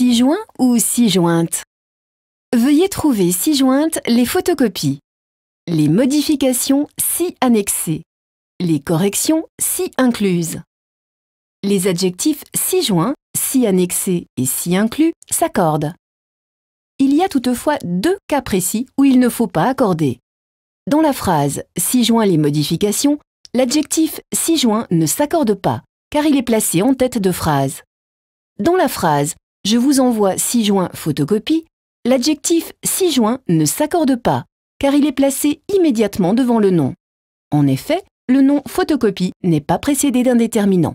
Si joint ou si jointe. Veuillez trouver si jointes les photocopies, les modifications si annexées, les corrections si incluses. Les adjectifs si joint, si annexé et si inclus s'accordent. Il y a toutefois deux cas précis où il ne faut pas accorder. Dans la phrase si joint les modifications, l'adjectif si joint ne s'accorde pas, car il est placé en tête de phrase. Dans la phrase je vous envoie 6 joints photocopie, l'adjectif 6 joints ne s'accorde pas, car il est placé immédiatement devant le nom. En effet, le nom photocopie n'est pas précédé d'un déterminant.